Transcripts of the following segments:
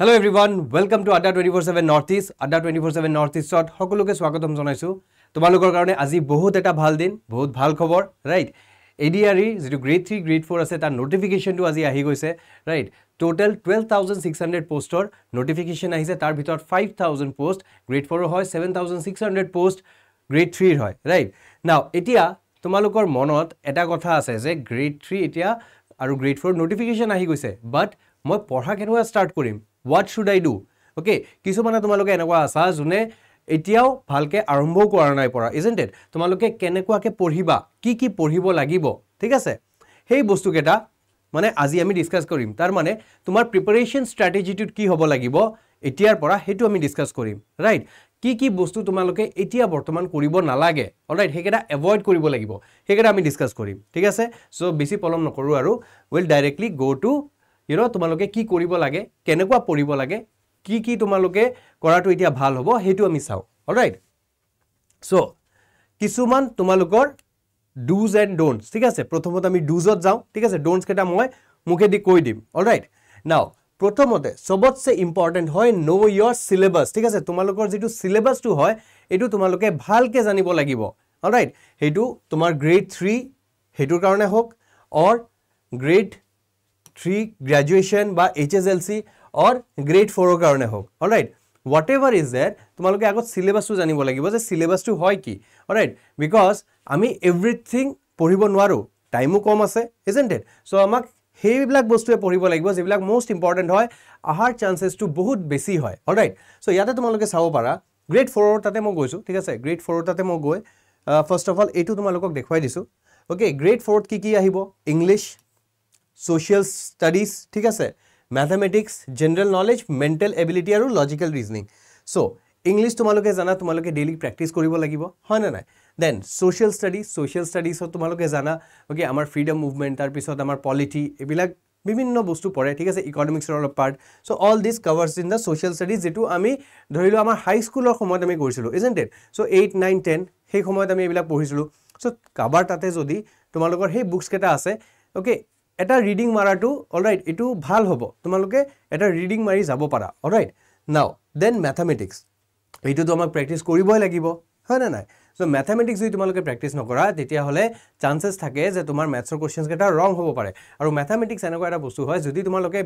Hello' everyone welcome to Adda twenty four seven north east Adda twenty four seven north ইষ্টত সকলোকে স্বাগতম জনাইছোঁ তোমালোকৰ কাৰণে আজি বহুত এটা ভাল দিন বহুত ভাল খবৰ right A D R E যিটো গ্ৰেড থ্ৰী গ্ৰেড ফ'ৰ আছে তাৰ নটিফিকেশ্যনটো আজি আহি গৈছে right total twelve thousand six hundred পষ্টৰ নটিফিকেশ্যন আহিছে তাৰ ভিতৰত ফাইভ থাউজেণ্ড পষ্ট গ্ৰেড ফ'ৰৰ হয় seven thousand six hundred post grade থ্ৰীৰ হয় ৰাইট নাও এতিয়া তোমালোকৰ মনত এটা কথা আছে যে গ্ৰেড থ্ৰী এতিয়া আৰু গ্ৰেড ফ'ৰ নটিফিকেশ্যন আহি গৈছে বাট মই পঢ়া কেনেকুৱা ষ্টাৰ্ট কৰিম what should I do okay কিছুমানে তোমালোকে এনেকুৱা আছা যোনে এতিয়াও ভালকৈ আৰম্ভ কৰা নাই পৰা ইজেন টেড তোমালোকে কেনেকুৱাকৈ পঢ়িবা কি কি পঢ়িব লাগিব ঠিক আছে সেই বস্তুকেইটা মানে আজি আমি ডিছকাছ কৰিম তাৰমানে তোমাৰ প্ৰিপেৰেশ্যন ষ্ট্ৰেটেজিটোত কি হ'ব লাগিব এতিয়াৰ পৰা সেইটো আমি ডিছকাছ কৰিম ৰাইট কি কি বস্তু তোমালোকে এতিয়া বৰ্তমান কৰিব নালাগে অল ৰাইট সেইকেইটা এভইড কৰিব লাগিব সেইকেইটা আমি ডিছকাছ কৰিম ঠিক আছে চ' বেছি পলম নকৰোঁ আৰু will directly go' to you know' তোমালোকে কি কৰিব লাগে কেনেকুৱা পঢ়িব লাগে কি কি তোমালোকে কৰাটো এতিয়া ভাল হ'ব সেইটো আমি চাওঁ অল ৰাইট ছ' কিছুমান তোমালোকৰ ডুজ এণ্ড ড'ণ্টছ ঠিক আছে প্ৰথমতে আমি ডুজত যাওঁ ঠিক আছে ড'ণ্টছকেইটা মই মুখেদি কৈ দিম অল ৰাইট নাও প্ৰথমতে চবতছে ইম্পৰ্টেণ্ট হয় ন' ইয়ৰ চিলেবাছ ঠিক আছে তোমালোকৰ যিটো চিলেবাছটো হয় এইটো তোমালোকে ভালকৈ জানিব লাগিব অল ৰাইট সেইটো তোমাৰ গ্ৰেড থ্ৰী সেইটোৰ কাৰণে হওক অৰ গ্ৰেড থ্ৰী গ্ৰেজুৱেশ্যন বা H S L C or grade ফ'ৰৰ কাৰণে হওক all right whatever is that তোমালোকে আগত চিলেবাছটো জানিব লাগিব যে চিলেবাছটো হয় কি অল ৰাইট বিকজ আমি এভৰিথিং পঢ়িব নোৱাৰোঁ টাইমো কম আছে ইজ এণ্ড ডেট চ' আমাক সেইবিলাক বস্তুৱে পঢ়িব লাগিব যিবিলাক মষ্ট ইম্পৰ্টেণ্ট হয় অহাৰ চান্সেছটো বহুত বেছি হয় অল ৰাইট চ' ইয়াতে তোমালোকে চাব পাৰা গ্ৰেড ফ'ৰৰ তাতে মই গৈছোঁ ঠিক আছে গ্ৰেড ফ'ৰৰ তাতে মই গৈ ফাৰ্ষ্ট অফ অল এইটো তোমালোকক দেখুৱাই দিছোঁ অ'কে গ্ৰেড ফ'ৰত কি কি আহিব ইংলিছ ছ'চিয়েল ষ্টাডিজ ঠিক আছে mathematics general knowledge mental ability আৰু লজিকেল ৰিজনিং চ' ইংলিছ তোমালোকে জানা তোমালোকে ডেইলি প্ৰেক্টিচ কৰিব লাগিব হয়নে নাই দেন ছ'চিয়েল ষ্টাডিজ ছ'চিয়েল ষ্টাডিজত তোমালোকে জানা অ'কে আমাৰ ফ্ৰীডম মুভমেণ্ট তাৰপিছত আমাৰ পলিটি এইবিলাক বিভিন্ন বস্তু পৰে ঠিক আছে ইকনমিক্সৰ অলপ part so' all this covers in the social studies যিটো আমি ধৰি লওঁ আমাৰ হাইস্কুলৰ সময়ত আমি কৰিছিলোঁ ইজেন ten so' eight nine ten সেই সময়ত আমি এইবিলাক পঢ়িছিলোঁ চ' কাৰোবাৰ তাতে যদি তোমালোকৰ সেই বুকছকেইটা আছে অ'কে এটা ৰিডিং মাৰাটো অল ৰাইট এইটো ভাল হ'ব তোমালোকে এটা ৰিডিং মাৰি যাব পাৰা all right now then mathematics এইটোতো আমাক প্ৰেক্টিছ কৰিবই লাগিব হয় নে নাই চ' মেথামেটিক্স যদি তোমালোকে প্ৰেক্টিছ নকৰা তেতিয়াহ'লে চান্সেছ থাকে যে তোমাৰ মেথছৰ কুৱেশ্যনছকেইটা ৰং হ'ব পাৰে আৰু মেথামেটিক্স এনেকুৱা এটা বস্তু হয় যদি তোমালোকে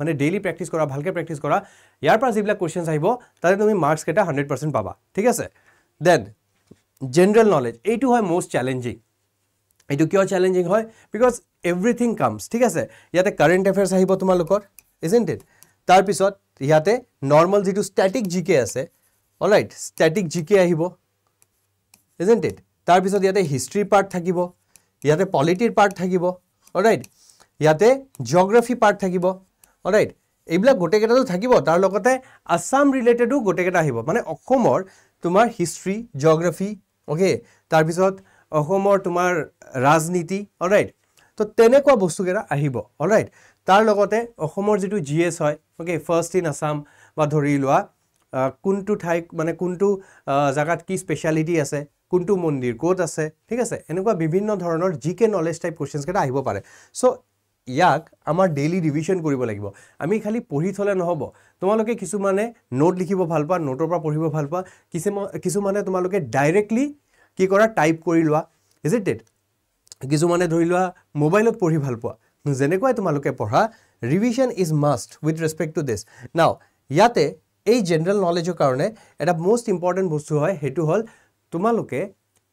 মানে ডেইলি প্ৰেক্টিছ কৰা ভালকৈ প্ৰেক্টিছ কৰা ইয়াৰ পৰা যিবিলাক কুৱেশ্যনছ আহিব তাতে তুমি মাৰ্কছকেইটা হাণ্ড্ৰেড পাৰ্চেণ্ট পাবা ঠিক আছে দেন জেনেৰেল নলেজ এইটো হয় মষ্ট চেলেঞ্জিং এইটো কিয় চেলেঞ্জিং হয় বিকজ এভৰিথিং কামছ ঠিক আছে ইয়াতে কাৰেণ্ট এফেয়াৰ্ছ আহিব তোমালোকৰ ইজ ইন ডিট তাৰপিছত ইয়াতে নৰ্মেল যিটো ষ্টেটিক জি কে আছে all right static G K আহিব ইজ ইন ডিট তাৰপিছত ইয়াতে হিষ্ট্ৰীৰ পাৰ্ট থাকিব ইয়াতে পলিটিৰ পাৰ্ট থাকিব অল ৰাইট ইয়াতে জিঅ'গ্ৰাফি পাৰ্ট থাকিব অল ৰাইট এইবিলাক গোটেইকেইটাতো থাকিব তাৰ লগতে আছাম ৰিলেটেডো গোটেইকেইটা আহিব মানে অসমৰ তোমাৰ হিষ্ট্ৰী জিঅ'গ্ৰাফি অ'কে তাৰপিছত অসমৰ তোমাৰ ৰাজনীতি অলৰাইট তো তেনেকুৱা বস্তুকেইটা আহিব অলৰাইট তাৰ লগতে অসমৰ যিটো জি এছ হয় অ'কে ফাৰ্ষ্ট ইন আছাম বা ধৰি লোৱা কোনটো ঠাই মানে কোনটো জেগাত কি স্পেচিয়েলিটি আছে কোনটো মন্দিৰ ক'ত আছে ঠিক আছে এনেকুৱা বিভিন্ন ধৰণৰ জি কে নলেজ টাইপ কুৱেশ্যনছকেইটা আহিব পাৰে চ' ইয়াক আমাৰ ডেইলি ৰিভিশ্যন কৰিব লাগিব আমি খালি পঢ়ি থ'লে নহ'ব তোমালোকে কিছুমানে নোট লিখিব ভাল পোৱা নোটৰ পৰা পঢ়িব ভাল পোৱা কিছুমান কিছুমানে তোমালোকে ডাইৰেক্টলি কি কৰা টাইপ কৰি লোৱা ইজ ইট ইট কিছুমানে ধৰি লোৱা মোবাইলত পঢ়ি ভাল পোৱা যেনেকুৱাই তোমালোকে পঢ়া revision is must with respect to this now ইয়াতে এই জেনেৰেল নলেজৰ কাৰণে এটা মষ্ট ইম্পৰ্টেণ্ট বস্তু হয় সেইটো হ'ল তোমালোকে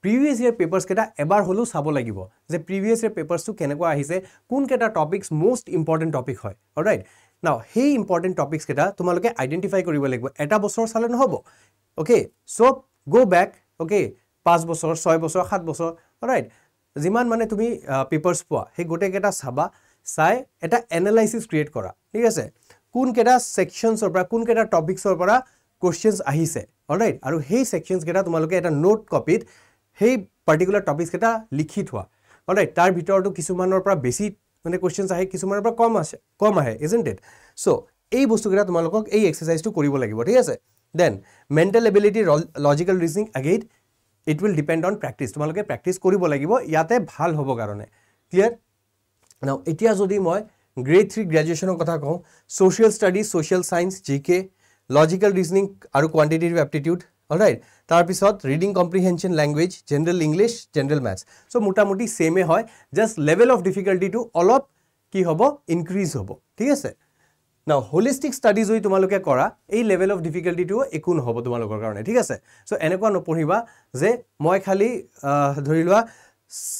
প্ৰিভিয়াছ ইয়েৰ পেপাৰ্ছকেইটা এবাৰ হ'লেও চাব লাগিব যে প্ৰিভিয়াছ ইয়েৰ পেপাৰ্ছটো কেনেকুৱা আহিছে কোনকেইটা টপিকছ মষ্ট ইম্পৰ্টেণ্ট টপিক হয় ৰাইট নাও সেই ইম্পৰ্টেণ্ট টপিকছকেইটা তোমালোকে আইডেণ্টিফাই কৰিব লাগিব এটা বছৰ চালে নহ'ব অ'কে চ' গ' বেক অ'কে পাঁচ বছৰ ছয় বছৰ সাত বছৰ ৰাইট যিমান মানে তুমি পেপাৰ্ছ পোৱা সেই গোটেইকেইটা চাবা চাই এটা এনালাইচিছ ক্ৰিয়েট কৰা ঠিক আছে কোনকেইটা ছেকশ্যনছৰ পৰা কোনকেইটা টপিকছৰ পৰা কুৱেশ্যনছ আহিছে ৰাইট আৰু সেই ছেকশ্যনছকেইটা তোমালোকে এটা নোট কপিত সেই পাৰ্টিকুলাৰ টপিকছকেইটা লিখি থোৱা ৰাইট তাৰ ভিতৰতো কিছুমানৰ পৰা বেছি মানে কুৱেশ্যনছ আহে কিছুমানৰ পৰা কম আছে কম আহে ইজেণ্ট ইট ছ' এই বস্তুকেইটা তোমালোকক এই এক্সাৰচাইজটো কৰিব লাগিব ঠিক আছে then mental ability logical reasoning again it will depend on practice তোমালোকে প্ৰেক্টিছ কৰিব লাগিব ইয়াতে ভাল হ'ব কাৰণে ক্লিয়াৰ ন এতিয়া যদি মই গ্ৰেড থ্ৰী গ্ৰেজুৱেশ্যনৰ কথা কওঁ social studies social science G K logical reasoning আৰু কোৱাণ্টিটেটিভ এপ্টিটিউড ৰাইট তাৰপিছত reading comprehension language general English general maths so' মোটামুটি চেমেই হয় জাষ্ট লেভেল অফ ডিফিকাল্টিটো অলপ কি হ'ব ইনক্ৰিজ হ'ব ঠিক আছে নাও হলিষ্টিক ষ্টাডি যদি তোমালোকে কৰা এই লেভেল অফ ডিফিকাল্টিটোও একো নহ'ব তোমালোকৰ কাৰণে ঠিক আছে চ' এনেকুৱা নপঢ়িবা যে মই খালি ধৰি লোৱা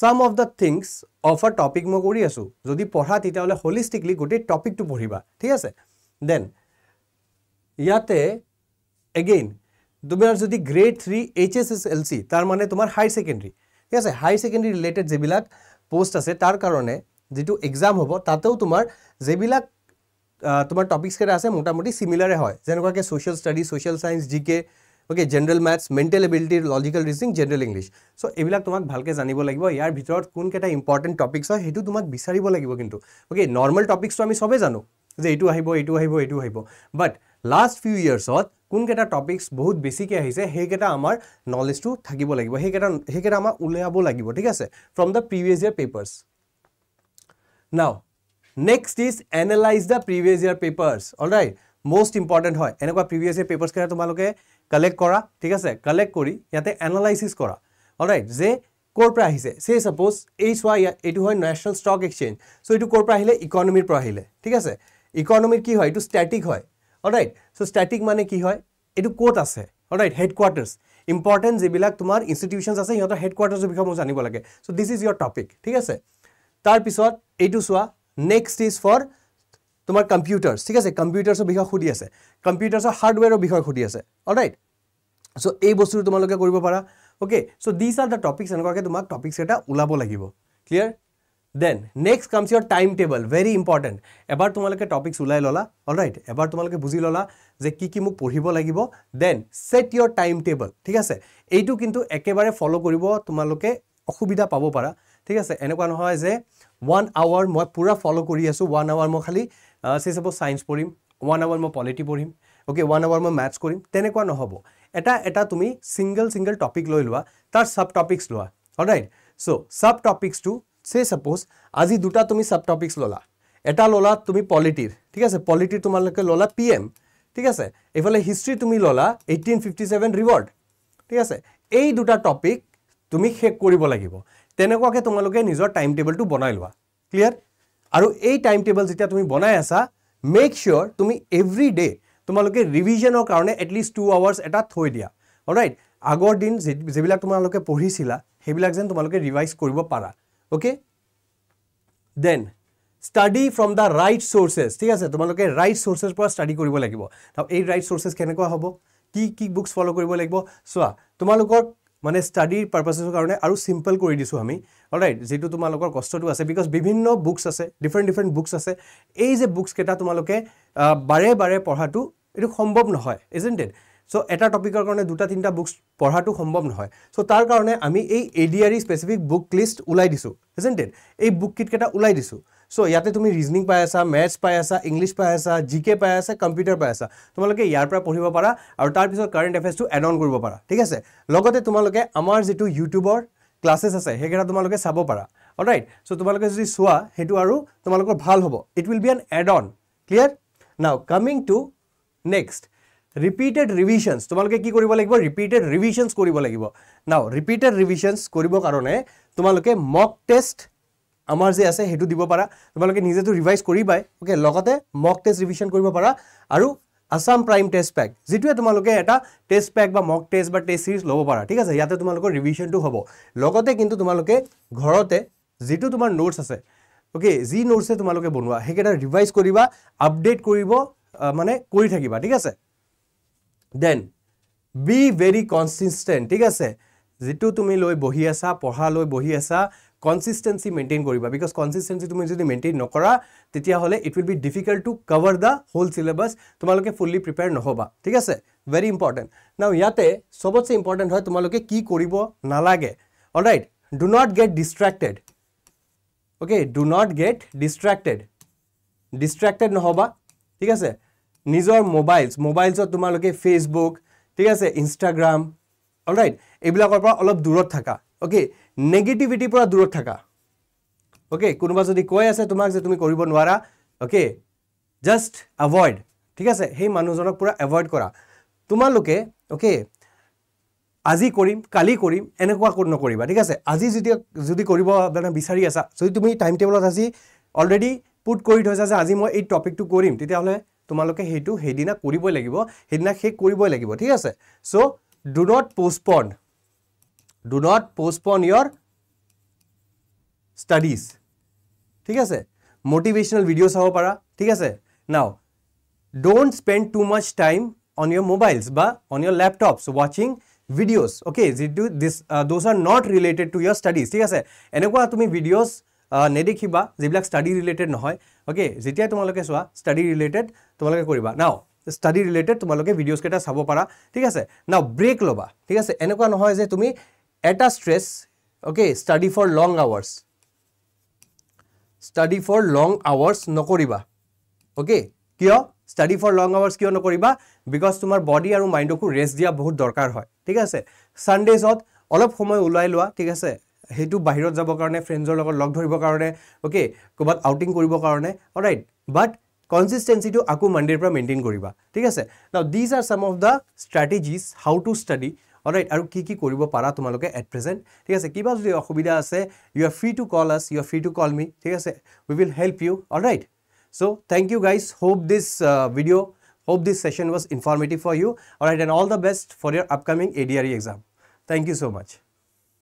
some of the things of a topic মই কৰি আছোঁ যদি পঢ়া তেতিয়াহ'লে হলিষ্টিকলি গোটেই টপিকটো পঢ়িবা ঠিক আছে দেন ইয়াতে এগেইন তোমাৰ যদি grade three H S S L C তাৰ মানে তোমাৰ হায়াৰ ছেকেণ্ডেৰী ঠিক আছে হায়াৰ ছেকেণ্ডেৰী ৰিলেটেড যিবিলাক পোষ্ট আছে তাৰ কাৰণে যিটো এক্সাম হ'ব তাতেও তোমাৰ যিবিলাক তোমাৰ টপিকছ কেইটা আছে মোটামুটি চিমিলাৰে হয় যেনেকুৱাকৈ social studies social science G K okay general maths mental ability logical reasoning general English so' এইবিলাক তোমাক ভালকৈ জানিব লাগিব ইয়াৰ ভিতৰত কোনকেইটা ইম্পৰ্টেণ্ট টপিকছ হয় সেইটো তোমাক বিচাৰিব লাগিব কিন্তু অ'কে নৰ্মেল টপিকছটো আমি চবেই জানো যে এইটো আহিব এইটো আহিব এইটো আহিব বাট লাষ্ট ফিউ ইয়েৰ্ছত কোনকেইটা টপিকছ বহুত বেছিকৈ আহিছে সেইকেইটা আমাৰ নলেজটো থাকিব লাগিব সেইকেইটা সেইকেইটা আমাৰ উলিয়াব লাগিব ঠিক আছে from the previous year papers now Next is analyze the previous year papers. All right, most important hoy. Ene kwa previous year papers kare tumalo ke collect kora, thik ase? Collect kori, yate analysis kora. All right, ze core pra hise. Say suppose H Y itu hoy National Stock Exchange. So itu core pra hile economy pra hile, thik ase? Economy ki hoy, itu static hoy. All right, so static mane ki hoy? Itu quota ase. All right, headquarters. Important ze bilak tumar institutions ase yato headquarters ho bikhamo zani bolake. So this is your topic, thik ase? Tar pisot H Y next is for তোমাৰ computers ঠিক আছে কম্পিউটাৰ্ছৰ বিষয়ে সুধি আছে কম্পিউটাৰ্ছৰ হাৰ্ডৱেৰৰ বিষয়ে সুধি আছে all right চ' এই বস্তুটো তোমালোকে কৰিব পাৰা okay so' this are the topics এনেকুৱাকৈ তোমাক টপিকছ এটা ওলাব লাগিব clear then next comes your time table very important এবাৰ তোমালোকে টপিকছ ওলাই ল'লা অল ৰাইট এবাৰ তোমালোকে বুজি ল'লা যে কি কি মোক পঢ়িব লাগিব then set your time table ঠিক আছে এইটো কিন্তু একেবাৰে ফ'ল' কৰিব তোমালোকে অসুবিধা পাব পাৰা ঠিক আছে এনেকুৱা নহয় যে ওৱান আৱাৰ মই পূৰা ফ'ল' কৰি আছোঁ ওৱান আৱাৰ মই খালী চি চাপ'জ ছায়েঞ্চ পঢ়িম ওৱান আৱাৰ মই পলিটি পঢ়িম অ'কে ওৱান আৱাৰ মই মেথছ কৰিম তেনেকুৱা নহ'ব এটা এটা তুমি ছিংগল ছিংগল টপিক লৈ লোৱা তাৰ ছাব টপিকছ লোৱা ৰাইট চ' চাব টপিকছটো চে চাপ'জ আজি দুটা তুমি চাব টপিক্স ল'লা এটা ল'লা তুমি পলিটিৰ ঠিক আছে পলিটিৰ তোমালোকে ল'লা পি এম ঠিক আছে এইফালে হিষ্ট্ৰী তুমি ল'লা এইটিন ফিফটি ছেভেন ৰিৱৰ্ড ঠিক আছে এই দুটা টপিক তুমি শেষ কৰিব লাগিব তেনেকুৱাকৈ তোমালোকে নিজৰ টাইম টেবুলটো বনাই লোৱা ক্লিয়াৰ আৰু এই টাইম টেবুল যেতিয়া তুমি বনাই আছা মেক চিয়'ৰ তুমি এভৰি ডে তোমালোকে ৰিভিজনৰ কাৰণে এটলিষ্ট টু আৱাৰ্ছ এটা থৈ দিয়া ৰাইট আগৰ দিন যিবিলাক তোমালোকে পঢ়িছিলা সেইবিলাক যেন তোমালোকে ৰিভাইজ কৰিব পাৰা okay then study from the right sources ঠিক আছে তোমালোকে ৰাইট চ'ৰ্চেছ পৰা ষ্টাডি কৰিব লাগিব এই ৰাইট চ'ৰ্চেছ কেনেকুৱা হ'ব কি কি বুকছ ফ'ল' কৰিব লাগিব চোৱা তোমালোকৰ মানে ষ্টাডিৰ পাৰ্পাছেছৰ কাৰণে আৰু চিম্পল কৰি দিছোঁ আমি ৰাইট যিটো তোমালোকৰ কষ্টটো আছে বিকজ বিভিন্ন বুকছ আছে ডিফাৰেণ্ট ডিফাৰেণ্ট বুকছ আছে এই যে বুকছকেইটা তোমালোকে বাৰে বাৰে পঢ়াটো এইটো সম্ভৱ নহয় ইজ ইন ডেট চ' এটা টপিকৰ কাৰণে দুটা তিনিটা বুকছ পঢ়াটো সম্ভৱ নহয় চ' তাৰ কাৰণে আমি এই A D R E specific book list ওলাই দিছোঁ ইজ ইন এই বুক কিটকেইটা ওলাই দিছোঁ সো ইয়াতে তুমি রিজনিং পাই আছা মেথস পাই আছা ইংলিশ পাই আছা জি কে পাই আছা কম্পিউটাৰ পাই আছা তোমালোকে ইয়াৰপৰা পঢ়িব পাৰা আৰু তাৰপিছত কাৰেণ্ট এফেয়াৰ্চটো এড অন কৰিব পাৰা ঠিক আছে লগতে তোমালোকে আমাৰ যিটো ইউটিউবৰ ক্লাছেছ আছে সেইকেইটা তোমালোকে চাব পাৰা অল ৰাইট চ' তোমালোকে যদি চোৱা সেইটো আৰু তোমালোকৰ ভাল হ'ব it will be an add on clear now coming to next repeated revisions তোমালোকে কি কৰিব লাগিব ৰিপিটেড ৰিভিশ্যনছ কৰিব লাগিব নাও ৰিপিটেড ৰিভিশ্যনছ কৰিবৰ কাৰণে তোমালোকে মক টেষ্ট আমাৰ যে আছে সেইটো দিব পাৰা তোমালোকে নিজেতো ৰিভাইজ কৰিবাই অ'কে লগতে মক টেষ্ট ৰিভিশ্যন কৰিব পাৰা আৰু আসাম প্ৰাইম টেষ্ট পেক যিটোৱে তোমালোকে এটা টেষ্ট পেক বা মক টেষ্ট বা টেষ্ট ছিৰিজ ল'ব পাৰা ঠিক আছে ইয়াতে তোমালোকৰ ৰিভিশ্যনটো হ'ব লগতে কিন্তু তোমালোকে ঘৰতে যিটো তোমাৰ নোটছ আছে অ'কে যি নোটছে তোমালোকে বনোৱা সেইকেইটা ৰিভাইজ কৰিবা আপডেট কৰিব মানে কৰি থাকিবা ঠিক আছে দেন বি ভেৰি কনচিষ্টেণ্ট ঠিক আছে যিটো তুমি লৈ বহি আছা পঢ়া লৈ বহি আছা কনচিষ্টেঞ্চি মেইনটেইন কৰিবা বিকজ কনচিষ্টেঞ্চি তুমি যদি মেইনটেইন নকৰা তেতিয়াহ'লে it will be difficult to cover the whole syllabus তোমালোকে ফুল্লি প্ৰিপেয়াৰ নহ'বা ঠিক আছে ভেৰি ইম্পৰ্টেণ্ট নাও ইয়াতে চবতছে ইম্পৰ্টেণ্ট হয় তোমালোকে কি কৰিব নালাগে all right do not get distracted okay do not get distracted distracted নহ'বা ঠিক আছে নিজৰ মোবাইলছ মোবাইলছত তোমালোকে ফেচবুক ঠিক আছে ইনষ্টাগ্ৰাম অল ৰাইট এইবিলাকৰ পৰা অলপ দূৰত থাকা অ'কে নেগেটিভিটিৰ পৰা দূৰত থাকা অ'কে কোনোবা যদি কৈ আছে তোমাক যে তুমি কৰিব নোৱাৰা অ'কে জাষ্ট এভইড ঠিক আছে সেই মানুহজনক পূৰা এভইড কৰা তোমালোকে অ'কে আজি কৰিম কালি কৰিম এনেকুৱা নকৰিবা ঠিক আছে আজি যদি যদি কৰিব মানে বিচাৰি আছা যদি তুমি টাইম টেবুলত আজি অলৰেডি পুট কৰি থৈছা যে আজি মই এই টপিকটো কৰিম তেতিয়াহ'লে তোমালোকে সেইটো সেইদিনা কৰিবই লাগিব সেইদিনা শেষ কৰিবই লাগিব ঠিক আছে so' do not postponed do not postpone your studies ঠিক আছে মটিভেশ্যনেল ভিডিঅ' চাব পাৰা ঠিক আছে now don't spend too much time on your mobiles বা অন ইয়ৰ লেপটপছ ৱাচিং ভিডিঅ'ছ অ'কে যিটো this those are not related to your studies ঠিক আছে এনেকুৱা তুমি ভিডিঅ'ছ uh, নেদেখিবা যিবিলাক ষ্টাডি ৰিলেটেড নহয় অ'কে যেতিয়া তোমালোকে চোৱা ষ্টাডি ৰিলেটেড তোমালোকে কৰিবা নাও ষ্টাডি ৰিলেটেড তোমালোকে ভিডিঅ'জকেইটা চাব পাৰা ঠিক আছে নাও ব্ৰেক ল'বা ঠিক আছে এনেকুৱা নহয় যে তুমি at a stress okay study for long hours study for long hours nokoriba okay kio study for long hours kio nokoriba because tumar body aru mind ku rest dia bahut dorkar hoy thik ase sundays ot olop khomoy ulai lua thik ase hetu bahirot jabo karone friends or logor log dhoribo karone okay kobat outing koribo karone all right but consistency to aku monday pra maintain koriba thik ase now these are some of the strategies how to study all right আৰু কি কি কৰিব পাৰা তোমালোকে at present ঠিক আছে কিবা যদি অসুবিধা আছে you are free to call us you are free to call me ঠিক আছে we will help you all right so' thank you guys hope this video' hope this session was informative for you all right and all the best for your upcoming A D R E exam thank you so' much